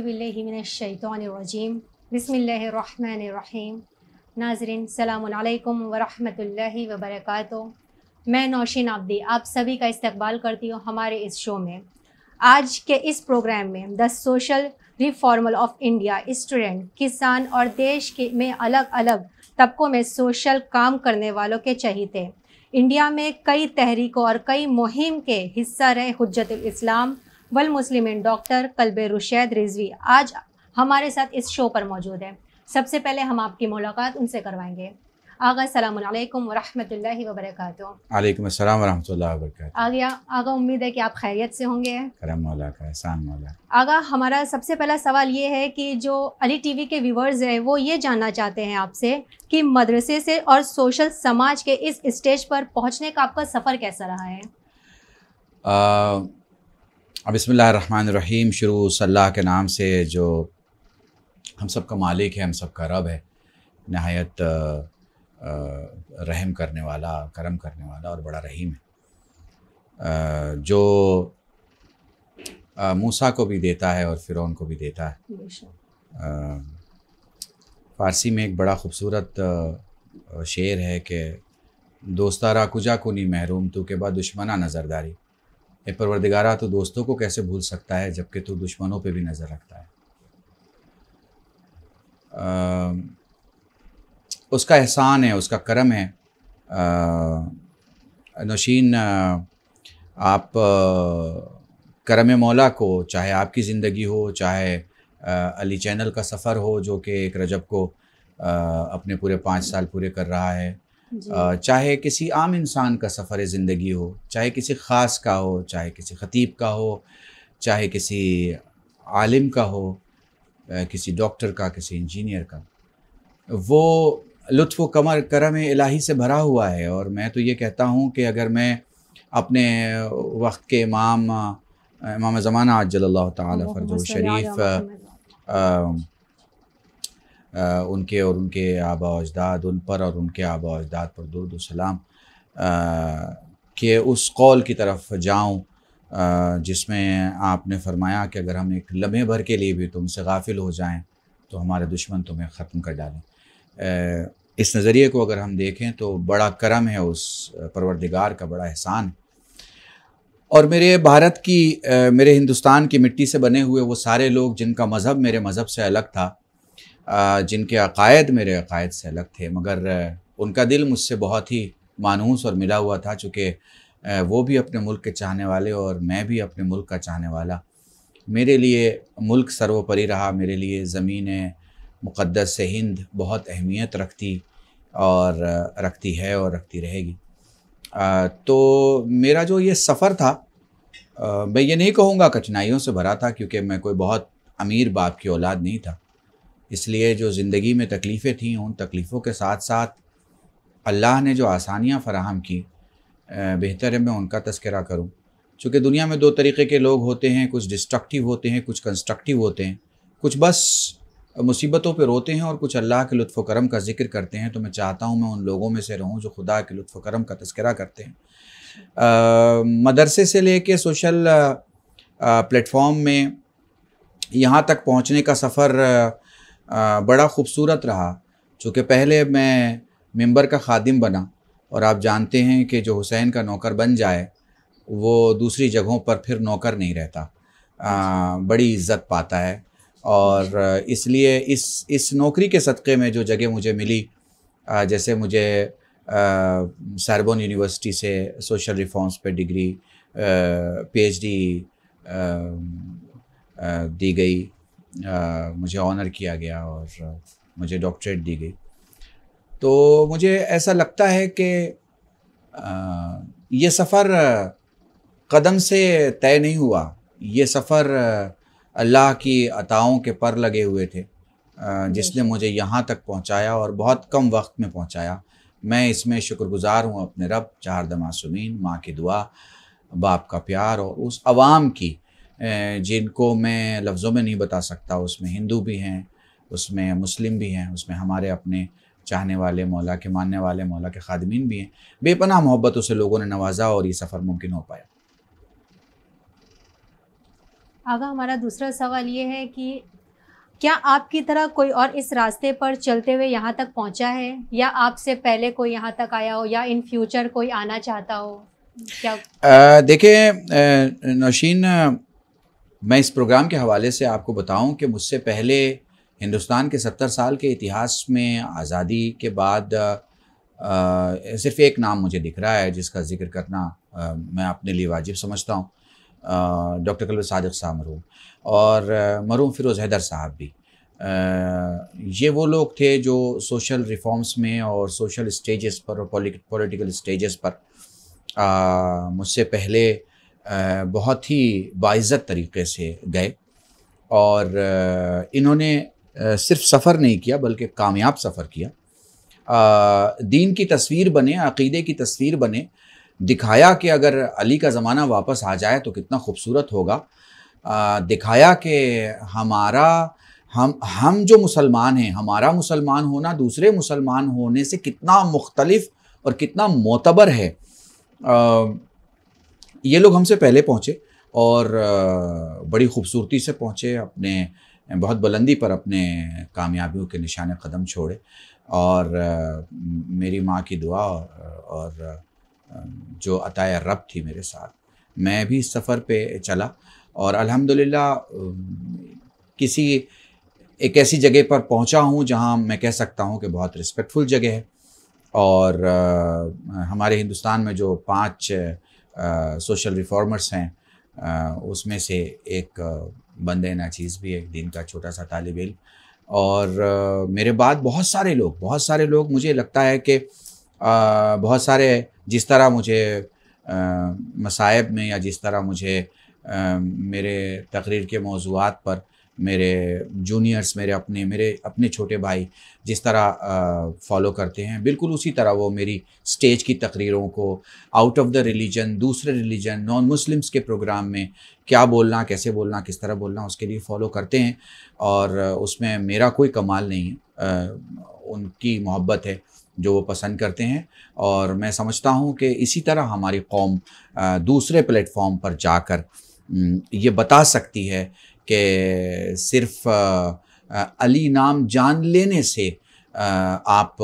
अज़बिल्लिमिनशैतरजीम बसमीम नाजरीन सलामकुम वरहमतुल्लि वबरक मैं नौशीन आब्दी आप सभी का इस्तकबाल करती हूँ हमारे इस शो में आज के इस प्रोग्राम में the social reformer of India student किसान और देश के में अलग अलग तबकों में सोशल काम करने वालों के चहीते इंडिया में कई तहरीकों और कई मुहिम के हिस्सा रहे हजरत इस्लाम वल मुस्लिम डॉक्टर कलबे रुशैद रिजवी आज हमारे साथ इस शो पर मौजूद हैं सबसे पहले हम आपकी मुलाकात उनसे करवाएंगे आगा सलाम वरहमतुल्लाहि वालेकुम अस्सलाम वरहमतुल्लाहि वबरकातुहू आगे आगा उम्मीद है कि आप खैरियत से होंगे करम मौला का एहसान मौला आगा हमारा सबसे पहला सवाल ये है कि जो अली टीवी के व्यूवर्स हैं वो ये जानना चाहते हैं आपसे कि मदरसे से और सोशल समाज के इस स्टेज पर पहुंचने का आपका सफ़र कैसा रहा है आ... अब बसमीम शुरू सल्लाह के नाम से जो हम सब का मालिक है हम सब का रब है नहायत रहम करने वाला करम करने वाला और बड़ा रहीम है जो मूसा को भी देता है और फ़िरौन को भी देता है फ़ारसी में एक बड़ा ख़ूबसूरत शेर है कि दोस्तारा कुजा को नहीं महरूम तू के बाद दुश्मना नज़रदारी ए परवरदिगारा तो दोस्तों को कैसे भूल सकता है जबकि तू तो दुश्मनों पे भी नज़र रखता है आ, उसका एहसान है उसका करम है आ, नौशीन आप करम मौला को चाहे आपकी ज़िंदगी हो चाहे अली चैनल का सफ़र हो जो कि एक रजब को आ, अपने पूरे पाँच साल पूरे कर रहा है चाहे किसी आम इंसान का सफ़र ज़िंदगी हो चाहे किसी ख़ास का हो चाहे किसी ख़तीब का हो चाहे किसी आलिम का हो किसी डॉक्टर का किसी इंजीनियर का वो लुत्फ़ कमर करम इलाही से भरा हुआ है और मैं तो ये कहता हूँ कि अगर मैं अपने वक्त के इमाम इमाम ज़माना आजल तफ़रज शरीफ उनके और उनके आबा अजदाद उन पर और उनके आबा अजदाद पर दुरुद सलाम के उस कौल की तरफ जाऊँ जिसमें आपने फरमाया कि अगर हम एक लम्हे भर के लिए भी तुमसे गाफिल हो जाएं तो हमारे दुश्मन तुम्हें ख़त्म कर डालें इस नज़रिए को अगर हम देखें तो बड़ा करम है उस परवरदिगार का बड़ा एहसान है और मेरे भारत की मेरे हिंदुस्तान की मिट्टी से बने हुए वो सारे लोग जिनका मज़हब मेरे मज़हब से अलग था जिनके अकायद मेरे अकायद से अलग थे मगर उनका दिल मुझसे बहुत ही मानूस और मिला हुआ था चूँकि वो भी अपने मुल्क के चाहने वाले और मैं भी अपने मुल्क का चाहने वाला मेरे लिए मुल्क सर्वोपरि रहा मेरे लिए ज़मीन मुक़दस से हिंद बहुत अहमियत रखती और रखती है और रखती रहेगी तो मेरा जो ये सफ़र था मैं ये नहीं कहूँगा कठिनाइयों से भरा था क्योंकि मैं कोई बहुत अमीर बाप की औलाद नहीं था इसलिए जो ज़िंदगी में तकलीफ़ें थीं उन तकलीफ़ों के साथ साथ अल्लाह ने जो आसानियाँ फ़राहम की बेहतर है मैं उनका तस्करा करूँ चूँकि दुनिया में दो तरीके के लोग होते हैं कुछ डिस्ट्रक्टिव होते हैं कुछ कंस्ट्रक्टिव होते हैं कुछ बस मुसीबतों पर रोते हैं और कुछ अल्लाह के लुफ करम का जिक्र करते हैं तो मैं चाहता हूँ मैं उन लोगों में से रहूँ जो खुदा के लुफ़ करम का तस्करा करते हैं आ, मदरसे से ले कर सोशल प्लेटफॉर्म में यहाँ तक पहुँचने का सफ़र बड़ा खूबसूरत रहा चूँकि पहले मैं मेंबर का खादिम बना और आप जानते हैं कि जो हुसैन का नौकर बन जाए वो दूसरी जगहों पर फिर नौकर नहीं रहता आ, बड़ी इज्जत पाता है और इसलिए इस इस नौकरी के सदक़े में जो जगह मुझे मिली आ, जैसे मुझे सरबोन यूनिवर्सिटी से सोशल रिफॉर्म्स पे डिग्री पीएचडी दी गई आ, मुझे ऑनर किया गया और मुझे डॉक्टरेट दी गई तो मुझे ऐसा लगता है कि ये सफ़र कदम से तय नहीं हुआ ये सफ़र अल्लाह की अताओं के पर लगे हुए थे जिसने मुझे यहाँ तक पहुँचाया और बहुत कम वक्त में पहुँचाया मैं इसमें शुक्रगुजार हूँ अपने रब चार दमासुमीन माँ की दुआ बाप का प्यार और उस आवाम की जिनको मैं लफ्ज़ों में नहीं बता सकता उसमें हिंदू भी हैं उसमें मुस्लिम भी हैं उसमें हमारे अपने चाहने वाले मौला के मानने वाले मौला के खादमीन भी हैं बेपनाह मोहब्बत उसे लोगों ने नवाजा और ये सफ़र मुमकिन हो पाया आगा हमारा दूसरा सवाल ये है कि क्या आपकी तरह कोई और इस रास्ते पर चलते हुए यहाँ तक पहुँचा है या आपसे पहले कोई यहाँ तक आया हो या इन फ्यूचर कोई आना चाहता हो क्या देखें नौशीन मैं इस प्रोग्राम के हवाले से आपको बताऊं कि मुझसे पहले हिंदुस्तान के सत्तर साल के इतिहास में आज़ादी के बाद सिर्फ एक नाम मुझे दिख रहा है जिसका जिक्र करना आ, मैं अपने लिए वाजिब समझता हूँ डॉक्टर कलब सदक साहब मरूम और मरूम फिरोज़ हैदर साहब भी आ, ये वो लोग थे जो सोशल रिफॉर्म्स में और सोशल स्टेजेस पर और पॉलिटिकल स्टेजेस पर मुझसे पहले बहुत ही बाइज़त तरीके से गए और इन्होंने सिर्फ सफ़र नहीं किया बल्कि कामयाब सफ़र किया दीन की तस्वीर बने अकीदे की तस्वीर बने दिखाया कि अगर अली का ज़माना वापस आ जाए तो कितना खूबसूरत होगा दिखाया कि हमारा हम हम जो मुसलमान हैं हमारा मुसलमान होना दूसरे मुसलमान होने से कितना मुख्तलफ़ और कितना मोतबर है आ, ये लोग हमसे पहले पहुँचे और बड़ी खूबसूरती से पहुँचे अपने बहुत बुलंदी पर अपने कामयाबियों के निशान कदम छोड़े और मेरी माँ की दुआ और, और जो अताय रब थी मेरे साथ मैं भी इस सफ़र पे चला और अल्हम्दुलिल्लाह किसी एक ऐसी जगह पर पहुंचा हूं जहां मैं कह सकता हूं कि बहुत रिस्पेक्टफुल जगह है और हमारे हिंदुस्तान में जो पांच सोशल रिफॉर्मर्स हैं उसमें से एक बंदे नाचीज़ भी एक दिन का छोटा सा तालब इल और मेरे बाद बहुत सारे लोग बहुत सारे लोग मुझे लगता है कि बहुत सारे जिस तरह मुझे मसायब में या जिस तरह मुझे मेरे तकरीर के मौजूद पर मेरे जूनियर्स मेरे अपने मेरे अपने छोटे भाई जिस तरह फॉलो करते हैं बिल्कुल उसी तरह वो मेरी स्टेज की तकरीरों को आउट ऑफ द रिलीजन दूसरे रिलीजन नॉन मुस्लिम्स के प्रोग्राम में क्या बोलना कैसे बोलना किस तरह बोलना उसके लिए फॉलो करते हैं और उसमें मेरा कोई कमाल नहीं है उनकी मोहब्बत है जो वो पसंद करते हैं और मैं समझता हूँ कि इसी तरह हमारी कौम दूसरे प्लेटफॉर्म पर जाकर ये बता सकती है कि सिर्फ अली नाम जान लेने से आप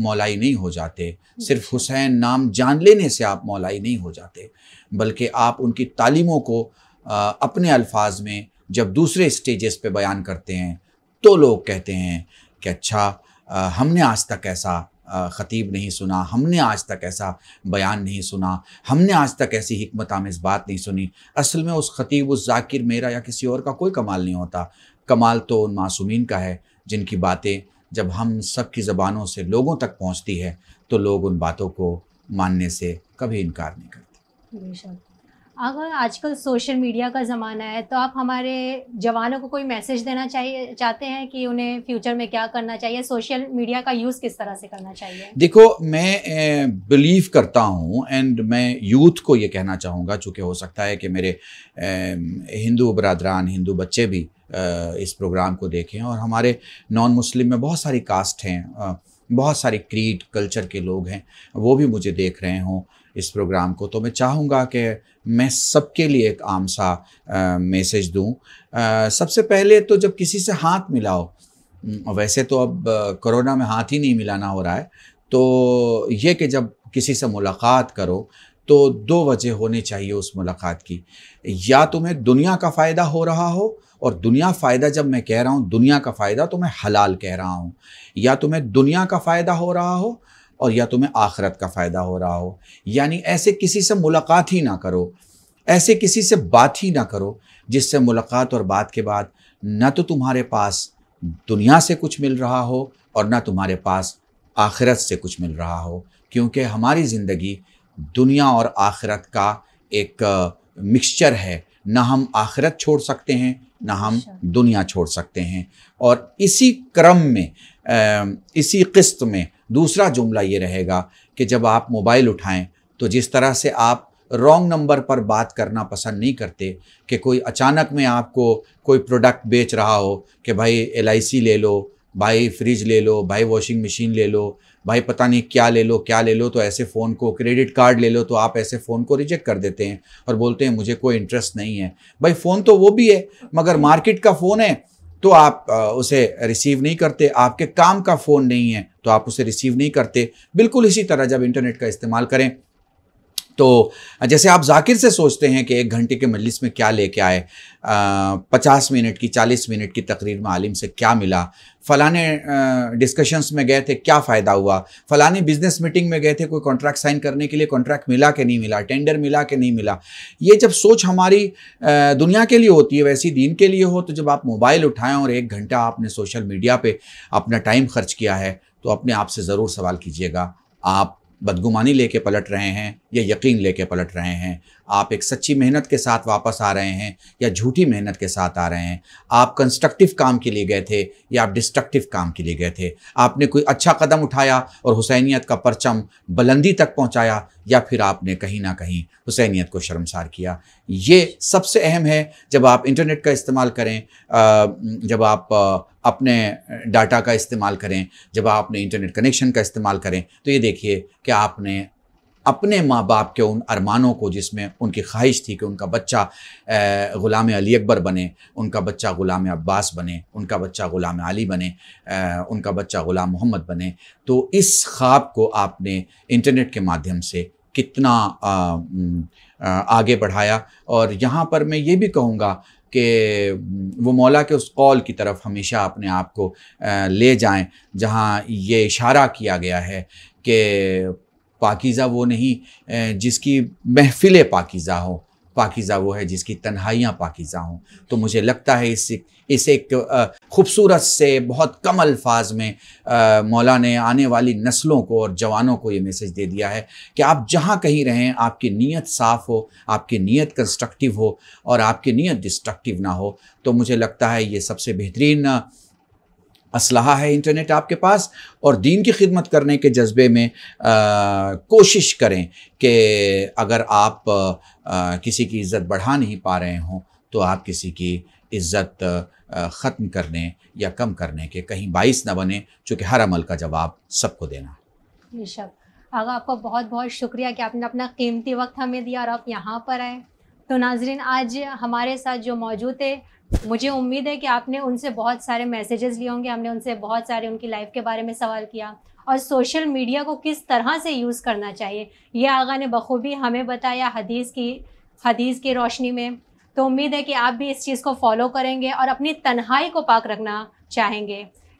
मौलाई नहीं हो जाते सिर्फ अच्छा। हुसैन नाम जान लेने से आप मौलाई नहीं हो जाते बल्कि आप उनकी तालीमों को अपने अल्फाज में जब दूसरे स्टेजेस पे बयान करते हैं तो लोग कहते हैं कि अच्छा हमने आज तक ऐसा ख़तीब नहीं सुना हमने आज तक ऐसा बयान नहीं सुना हमने आज तक ऐसी हमत आमेज़ बात नहीं सुनी असल में उस ख़तीब उस जाकिर मेरा या किसी और का कोई कमाल नहीं होता कमाल तो उन मासूमिन का है जिनकी बातें जब हम सब की ज़बानों से लोगों तक पहुँचती है तो लोग उन बातों को मानने से कभी इनकार नहीं करते अगर आजकल सोशल मीडिया का ज़माना है तो आप हमारे जवानों को कोई मैसेज देना चाहिए चाहते हैं कि उन्हें फ्यूचर में क्या करना चाहिए सोशल मीडिया का यूज़ किस तरह से करना चाहिए देखो मैं बिलीव करता हूँ एंड मैं यूथ को ये कहना चाहूँगा चूँकि हो सकता है कि मेरे हिंदू बरदरान हिंदू बच्चे भी इस प्रोग्राम को देखें और हमारे नॉन मुस्लिम में बहुत सारी कास्ट हैं बहुत सारे क्रीड कल्चर के लोग हैं वो भी मुझे देख रहे हों इस प्रोग्राम को तो मैं चाहूँगा कि मैं सबके लिए एक आम सा मैसेज दूं सबसे पहले तो जब किसी से हाथ मिलाओ वैसे तो अब कोरोना में हाथ ही नहीं मिलाना हो रहा है तो ये कि जब किसी से मुलाकात करो तो दो वजह होनी चाहिए उस मुलाकात की या तुम्हें तो दुनिया का फ़ायदा हो रहा हो और दुनिया फ़ायदा जब मैं कह रहा हूँ दुनिया का फ़ायदा तो मैं हलाल कह रहा हूँ या तुम्हें तो दुनिया का फ़ायदा हो रहा हो और या तुम्हें आखरत का फ़ायदा हो रहा हो यानी ऐसे किसी से मुलाकात ही ना करो ऐसे किसी से बात ही ना करो जिससे मुलाकात और बात के बाद ना तो तुम्हारे पास दुनिया से कुछ मिल रहा हो और ना तुम्हारे पास आखिरत से कुछ मिल रहा हो क्योंकि हमारी ज़िंदगी दुनिया और आखिरत का एक मिक्सचर है ना हम आखिरत छोड़ सकते हैं ना हम अच्छा। दुनिया छोड़ सकते हैं और इसी क्रम में इसी किस्त में दूसरा जुमला ये रहेगा कि जब आप मोबाइल उठाएं तो जिस तरह से आप रॉन्ग नंबर पर बात करना पसंद नहीं करते कि कोई अचानक में आपको कोई प्रोडक्ट बेच रहा हो कि भाई एल ले लो भाई फ्रिज ले लो भाई वॉशिंग मशीन ले लो भाई पता नहीं क्या ले लो क्या ले लो तो ऐसे फ़ोन को क्रेडिट कार्ड ले लो तो आप ऐसे फ़ोन को रिजेक्ट कर देते हैं और बोलते हैं मुझे कोई इंटरेस्ट नहीं है भाई फ़ोन तो वो भी है मगर मार्केट का फ़ोन है तो आप उसे रिसीव नहीं करते आपके काम का फ़ोन नहीं है तो आप उसे रिसीव नहीं करते बिल्कुल इसी तरह जब इंटरनेट का इस्तेमाल करें तो जैसे आप जाकिर से सोचते हैं कि एक घंटे के मजलिस में क्या लेके आए पचास मिनट की चालीस मिनट की तकरीर में आलिम से क्या मिला फ़लाने डिस्कशंस में गए थे क्या फ़ायदा हुआ फ़लानी बिज़नेस मीटिंग में गए थे कोई कॉन्ट्रैक्ट साइन करने के लिए कॉन्ट्रैक्ट मिला कि नहीं मिला टेंडर मिला कि नहीं मिला ये जब सोच हमारी दुनिया के लिए होती है वैसी दीन के लिए हो तो जब आप मोबाइल उठाएं और एक घंटा आपने सोशल मीडिया पर अपना टाइम खर्च किया है तो अपने आप से ज़रूर सवाल कीजिएगा आप बदगुमानी लेके पलट रहे हैं ये यकीन लेके पलट रहे हैं आप एक सच्ची मेहनत के साथ वापस आ रहे हैं या झूठी मेहनत के साथ आ रहे हैं आप कंस्ट्रक्टिव काम के लिए गए थे या आप डिस्ट्रक्टिव काम के लिए गए थे आपने कोई अच्छा कदम उठाया और हुसैनियत का परचम बुलंदी तक पहुंचाया या फिर आपने कहीं ना कहीं हुसैनियत को शर्मसार किया ये सबसे अहम है जब आप इंटरनेट का इस्तेमाल करें जब आप अपने डाटा का इस्तेमाल करें जब आप अपने इंटरनेट कनेक्शन का इस्तेमाल करें तो ये देखिए कि आपने अपने माँ बाप के उन अरमानों को जिसमें उनकी ख्वाहिश थी कि उनका बच्चा ग़ुलाम अली अकबर बने उनका बच्चा ग़ुलाम अब्बास बने उनका बच्चा ग़ुलाम अली बने उनका बच्चा ग़ुलाम मोहम्मद बने तो इस ख्वाब को आपने इंटरनेट के माध्यम से कितना आगे बढ़ाया और यहाँ पर मैं ये भी कहूँगा कि वो मौला के उस कौल की तरफ हमेशा अपने आप को ले जाएं जहाँ ये इशारा किया गया है कि पाकिज़ा वो नहीं जिसकी महफिल पाकिज़ा हो पाकिज़ा वो है जिसकी तन्हाइयाँ पाकिज़ा हों तो मुझे लगता है इस इस एक खूबसूरत से बहुत कम अल्फाज में मौला ने आने वाली नस्लों को और जवानों को ये मैसेज दे दिया है कि आप जहाँ कहीं रहें आपकी नीयत साफ़ हो आपकी नीयत कंस्ट्रक्टिव हो और आपकी नीयत डिस्ट्रक्टिव ना हो तो मुझे लगता है ये सबसे बेहतरीन असलाहा है इंटरनेट आपके पास और दीन की खिदमत करने के जज्बे में आ, कोशिश करें कि अगर आप आ, किसी की इज़्ज़त बढ़ा नहीं पा रहे हों तो आप किसी की इज़्ज़त ख़त्म करने या कम करने के कहीं बाइस ना बने चूँकि हर अमल का जवाब सबको देना है आगा आपका बहुत बहुत शुक्रिया कि आपने अपना कीमती वक्त हमें दिया और आप यहाँ पर आए तो नाजरीन आज हमारे साथ जो मौजूद थे मुझे उम्मीद है कि आपने उनसे बहुत सारे मैसेजेस लिए होंगे हमने उनसे बहुत सारे उनकी लाइफ के बारे में सवाल किया और सोशल मीडिया को किस तरह से यूज़ करना चाहिए यह आगा ने बखूबी हमें बताया हदीस की हदीस की रोशनी में तो उम्मीद है कि आप भी इस चीज़ को फॉलो करेंगे और अपनी तन्हाई को पाक रखना चाहेंगे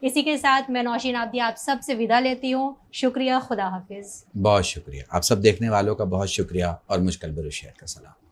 इसी के साथ मैं नौशीन आबदी आप सब से विदा लेती हूँ शुक्रिया खुदा हाफिज़ बहुत शुक्रिया आप सब देखने वालों का बहुत शुक्रिया और मुश्किल बरुशहर का सलाम